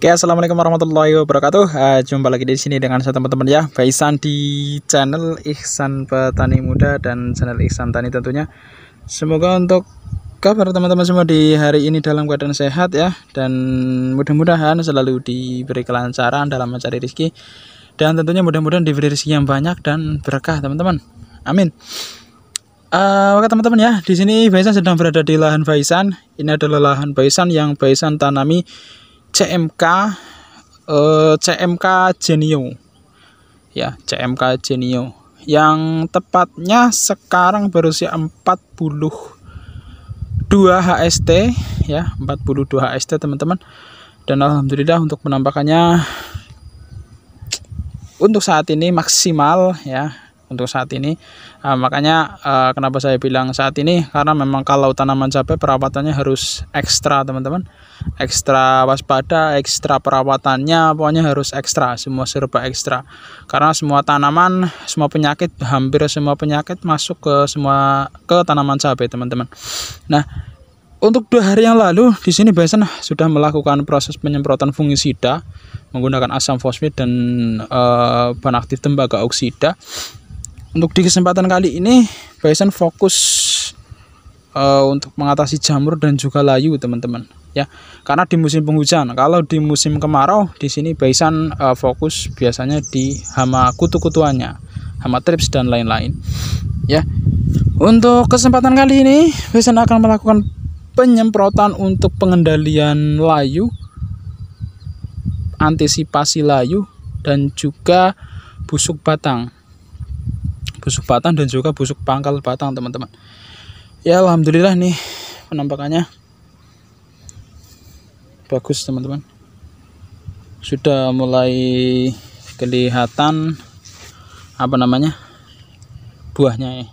Oke, assalamualaikum warahmatullahi wabarakatuh. Uh, jumpa lagi di sini dengan saya teman-teman ya, Faisan di channel Ihsan Petani Muda dan channel Ihsan Tani tentunya. Semoga untuk kabar teman-teman semua di hari ini dalam keadaan sehat ya dan mudah-mudahan selalu diberi kelancaran dalam mencari rezeki dan tentunya mudah-mudahan diberi rezeki yang banyak dan berkah teman-teman. Amin. Uh, oke teman-teman ya, di sini Faisan sedang berada di lahan Faisan. Ini adalah lahan Faisan yang Faisan tanami CMK eh, CMK Genio ya CMK Genio yang tepatnya sekarang berusia 42 HST ya 42 HST teman-teman dan alhamdulillah untuk penampakannya untuk saat ini maksimal ya untuk saat ini uh, makanya uh, kenapa saya bilang saat ini karena memang kalau tanaman cabai perawatannya harus ekstra teman-teman ekstra waspada ekstra perawatannya pokoknya harus ekstra semua serba ekstra karena semua tanaman semua penyakit hampir semua penyakit masuk ke semua ke tanaman cabai teman-teman nah untuk dua hari yang lalu di sini Besen sudah melakukan proses penyemprotan fungisida menggunakan asam fosfit dan e, eh, bahan aktif tembaga oksida untuk di kesempatan kali ini Bison fokus uh, untuk mengatasi jamur dan juga layu teman-teman ya karena di musim penghujan kalau di musim kemarau di sini Bison uh, eh, fokus biasanya di hama kutu-kutuannya hama trips dan lain-lain ya untuk kesempatan kali ini Bison akan melakukan penyemprotan untuk pengendalian layu antisipasi layu dan juga busuk batang busuk batang dan juga busuk pangkal batang teman-teman ya alhamdulillah nih penampakannya bagus teman-teman sudah mulai kelihatan apa namanya buahnya ya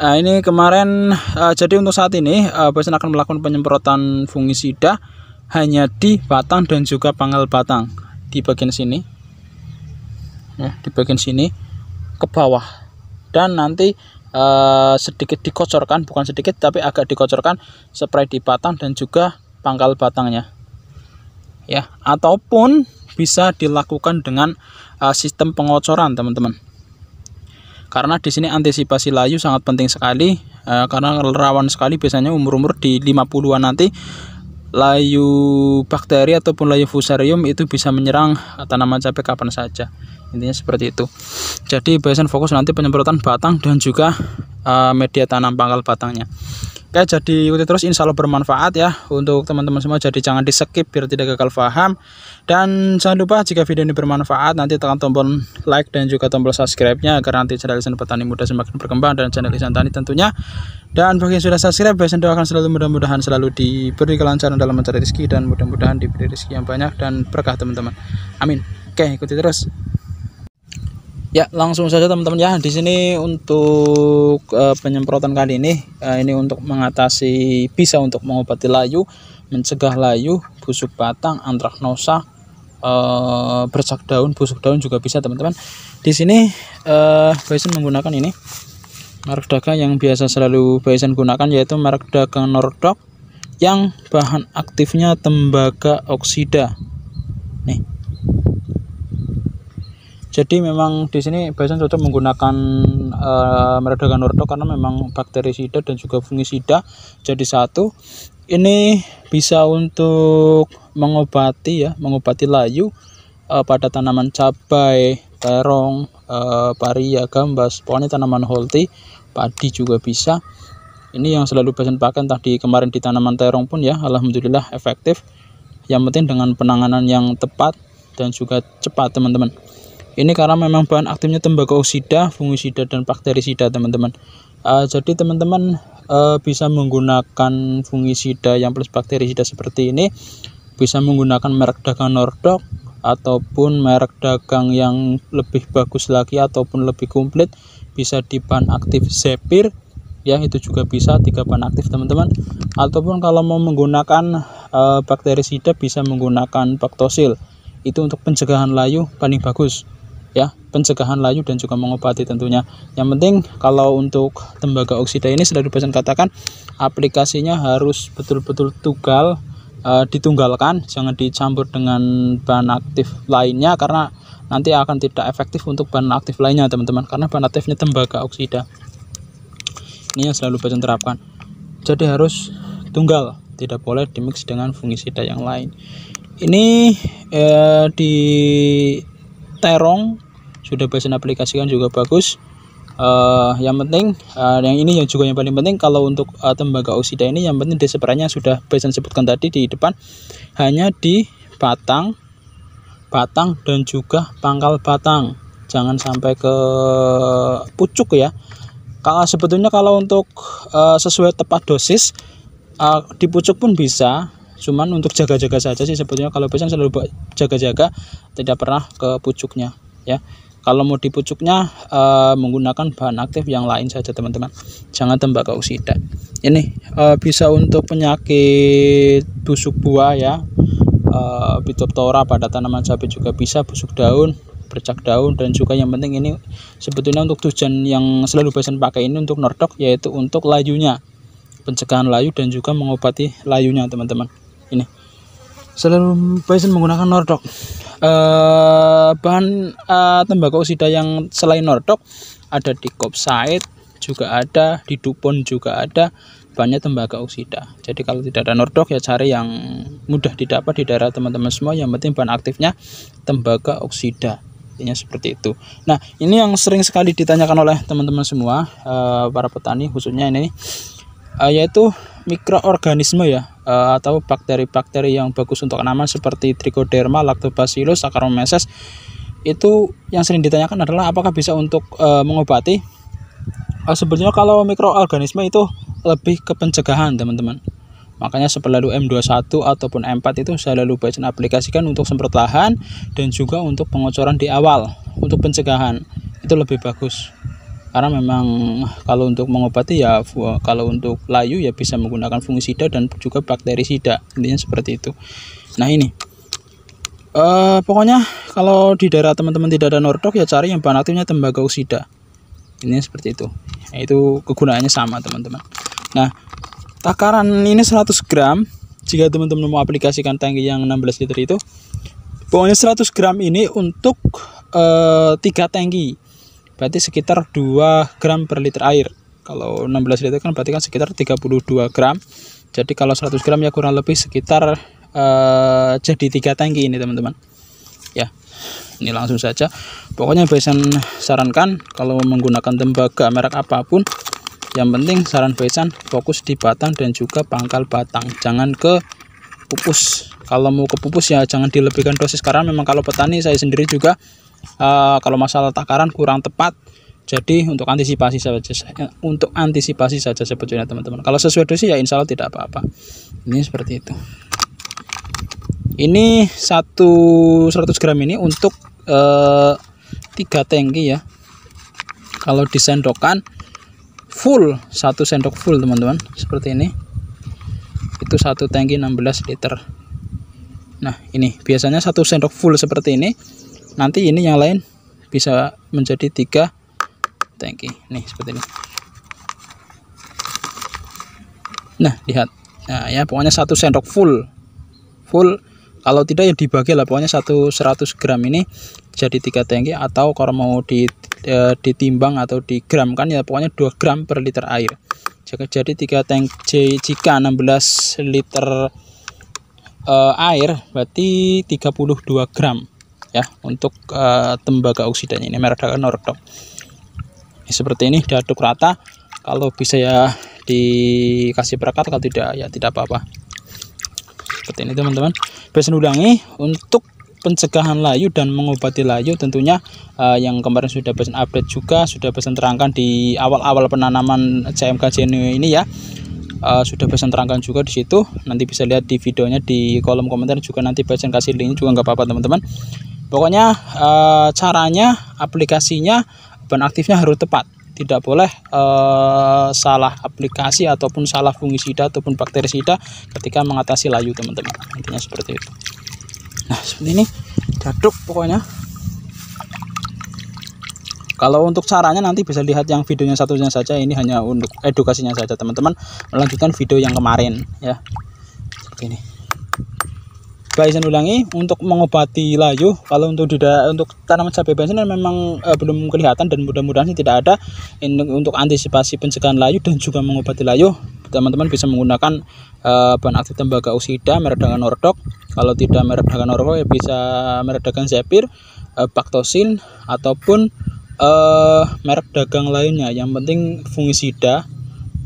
Nah, ini kemarin uh, jadi untuk saat ini uh, akan melakukan penyemprotan fungisida hanya di batang dan juga pangkal batang di bagian sini ya, di bagian sini ke bawah dan nanti uh, sedikit dikocorkan bukan sedikit tapi agak dikocorkan spray di batang dan juga pangkal batangnya ya ataupun bisa dilakukan dengan uh, sistem pengocoran teman-teman karena di sini antisipasi layu sangat penting sekali uh, karena rawan sekali biasanya umur-umur di 50-an nanti layu bakteri ataupun layu fusarium itu bisa menyerang tanaman cabai kapan saja intinya seperti itu jadi biasanya fokus nanti penyemprotan batang dan juga uh, media tanam pangkal batangnya Oke jadi ikuti terus insya Allah bermanfaat ya untuk teman-teman semua jadi jangan di skip biar tidak gagal paham dan jangan lupa jika video ini bermanfaat nanti tekan tombol like dan juga tombol subscribe-nya agar nanti channel Lisan Petani Muda semakin berkembang dan channel Lisan Tani tentunya dan bagi yang sudah subscribe biasanya doakan selalu mudah-mudahan selalu diberi kelancaran dalam mencari rezeki dan mudah-mudahan diberi rezeki yang banyak dan berkah teman-teman amin oke ikuti terus Ya, langsung saja teman-teman ya. Di sini untuk uh, penyemprotan kali ini uh, ini untuk mengatasi bisa untuk mengobati layu, mencegah layu, busuk batang, antraknosa, uh, eh, bercak daun, busuk daun juga bisa teman-teman. Di sini uh, Bison menggunakan ini merek dagang yang biasa selalu Bison gunakan yaitu merek dagang Nordok yang bahan aktifnya tembaga oksida. Nih, jadi memang di sini Bison cocok menggunakan uh, meredakan ordo karena memang bakterisida dan juga fungisida jadi satu ini bisa untuk mengobati ya mengobati layu uh, pada tanaman cabai terong uh, paria gambas pokoknya tanaman holti padi juga bisa ini yang selalu Bison pakai tadi kemarin di tanaman terong pun ya Alhamdulillah efektif yang penting dengan penanganan yang tepat dan juga cepat teman-teman ini karena memang bahan aktifnya tembaga oksida fungisida dan bakterisida teman-teman uh, jadi teman-teman uh, bisa menggunakan fungisida yang plus bakterisida seperti ini bisa menggunakan merek dagang Nordok ataupun merek dagang yang lebih bagus lagi ataupun lebih komplit bisa di bahan aktif Zepir ya itu juga bisa tiga bahan aktif teman-teman ataupun kalau mau menggunakan e, eh, bakterisida bisa menggunakan baktosil itu untuk pencegahan layu paling bagus ya pencegahan layu dan juga mengobati tentunya yang penting kalau untuk tembaga oksida ini sudah dipesan katakan aplikasinya harus betul-betul tunggal, e, eh, ditunggalkan jangan dicampur dengan bahan aktif lainnya karena nanti akan tidak efektif untuk bahan aktif lainnya teman-teman karena bahan aktifnya tembaga oksida ini yang selalu dosen terapkan jadi harus tunggal tidak boleh dimix dengan fungisida yang lain ini eh, di terong sudah bisa aplikasikan juga bagus uh, yang penting uh, yang ini yang juga yang paling penting kalau untuk uh, tembaga oksida ini yang penting dispraynya sudah bisa sebutkan tadi di depan hanya di batang batang dan juga pangkal batang jangan sampai ke pucuk ya kalau sebetulnya kalau untuk uh, sesuai tepat dosis uh, di pucuk pun bisa cuman untuk jaga-jaga saja sih sebetulnya kalau bisa selalu jaga-jaga tidak pernah ke pucuknya ya kalau mau di pucuknya e, menggunakan bahan aktif yang lain saja teman-teman jangan tembakau oksida ini e, bisa untuk penyakit busuk buah ya e, eh, pada tanaman cabai juga bisa busuk daun bercak daun dan juga yang penting ini sebetulnya untuk tujuan yang selalu pesan pakai ini untuk nordok yaitu untuk layunya pencegahan layu dan juga mengobati layunya teman-teman ini selalu Bison menggunakan Nordok. uh, bahan uh, tembakau sida yang selain Nordok ada di copside juga ada di Dupon juga ada banyak tembaga oksida jadi kalau tidak ada Nordok ya cari yang mudah didapat di daerah teman-teman semua yang penting bahan aktifnya tembaga oksida intinya seperti itu nah ini yang sering sekali ditanyakan oleh teman-teman semua eh, para petani khususnya ini uh, yaitu mikroorganisme ya uh, atau bakteri-bakteri yang bagus untuk tanaman seperti trichoderma, lactobacillus, saccharomyces itu yang sering ditanyakan adalah apakah bisa untuk uh, mengobati uh, sebenarnya kalau mikroorganisme itu lebih ke pencegahan teman-teman makanya selalu M21 ataupun M4 itu selalu baik aplikasikan untuk semprot lahan dan juga untuk pengocoran di awal untuk pencegahan itu lebih bagus karena memang kalau untuk mengobati ya kalau untuk layu ya bisa menggunakan fungisida dan juga bakterisida intinya seperti itu nah ini uh, pokoknya kalau di daerah teman-teman tidak ada nordok ya cari yang bahan aktifnya tembaga usida ini seperti itu nah, itu kegunaannya sama teman-teman nah takaran ini 100 gram jika teman-teman mau aplikasikan tangki yang 16 liter itu pokoknya 100 gram ini untuk eh, tiga 3 tangki berarti sekitar 2 gram per liter air kalau 16 liter kan berarti kan sekitar 32 gram jadi kalau 100 gram ya kurang lebih sekitar uh, jadi tiga tangki ini teman-teman ya ini langsung saja pokoknya Besan sarankan kalau menggunakan tembaga merek apapun yang penting saran Besan fokus di batang dan juga pangkal batang jangan ke pupus kalau mau ke pupus ya jangan dilebihkan dosis karena memang kalau petani saya sendiri juga uh, kalau masalah takaran kurang tepat jadi untuk antisipasi saja eh, untuk antisipasi saja sebetulnya teman-teman kalau sesuai dosis ya insya Allah tidak apa-apa ini seperti itu ini satu 100 gram ini untuk eh, tiga tangki ya kalau disendokan full satu sendok full teman-teman seperti ini itu satu tangki 16 liter nah ini biasanya satu sendok full seperti ini nanti ini yang lain bisa menjadi tiga tangki nih seperti ini nah lihat nah ya pokoknya satu sendok full full kalau tidak ya dibagi lah pokoknya satu 100 gram ini jadi tiga tangki atau kalau mau di, e, ditimbang atau digramkan ya pokoknya 2 gram per liter air jika jadi tiga tangki jika 16 liter e, air berarti 32 gram ya untuk uh, tembaga oksidanya ini merek Nordok ini seperti ini diaduk rata kalau bisa ya dikasih perekat kalau tidak ya tidak apa-apa seperti ini teman-teman besen ulangi untuk pencegahan layu dan mengobati layu tentunya uh, yang kemarin sudah besen update juga sudah besen terangkan di awal-awal penanaman CMK Genio ini ya uh, sudah pesan terangkan juga di situ nanti bisa lihat di videonya di kolom komentar juga nanti pesan kasih link juga nggak apa-apa teman-teman pokoknya e, caranya aplikasinya ban aktifnya harus tepat tidak boleh e, salah aplikasi ataupun salah fungisida ataupun bakterisida ketika mengatasi layu teman-teman intinya seperti itu nah seperti ini jaduk pokoknya kalau untuk caranya nanti bisa lihat yang videonya satunya saja ini hanya untuk edukasinya saja teman-teman melanjutkan video yang kemarin ya seperti ini saya ulangi untuk mengobati layu kalau untuk di untuk tanaman cabai memang uh, belum kelihatan dan mudah-mudahan sih tidak ada ini untuk antisipasi pencegahan layu dan juga mengobati layu teman-teman bisa menggunakan uh, bahan aktif tembaga usida meredakan ordok kalau tidak meredakan ordok ya bisa meredakan zepir uh, eh, paktosin ataupun uh, merek dagang lainnya yang penting fungisida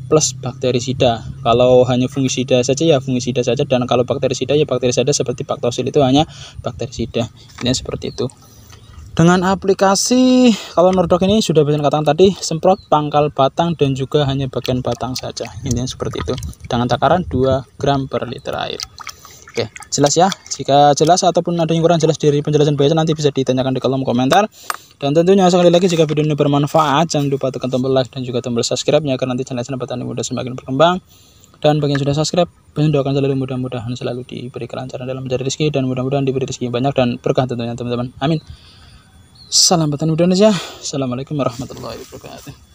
plus bakterisida. Kalau hanya fungisida saja ya fungisida saja dan kalau bakterisida ya bakterisida seperti baktosil itu hanya bakterisida. Ini seperti itu. Dengan aplikasi kalau Nordok ini sudah bisa katakan tadi semprot pangkal batang dan juga hanya bagian batang saja. Ini seperti itu. Dengan takaran 2 gram per liter air. Oke, jelas ya. Jika jelas ataupun ada yang kurang jelas dari penjelasan biasa nanti bisa ditanyakan di kolom komentar. Dan tentunya sekali lagi jika video ini bermanfaat jangan lupa tekan tombol like dan juga tombol subscribe yang agar nanti channel Petani Muda semakin berkembang. Dan bagi yang sudah subscribe, bagi doakan selalu mudah-mudahan selalu diberi kelancaran dalam mencari rezeki dan mudah-mudahan diberi rezeki banyak dan berkah tentunya teman-teman. Amin. Salam petani Indonesia. Assalamualaikum warahmatullahi wabarakatuh.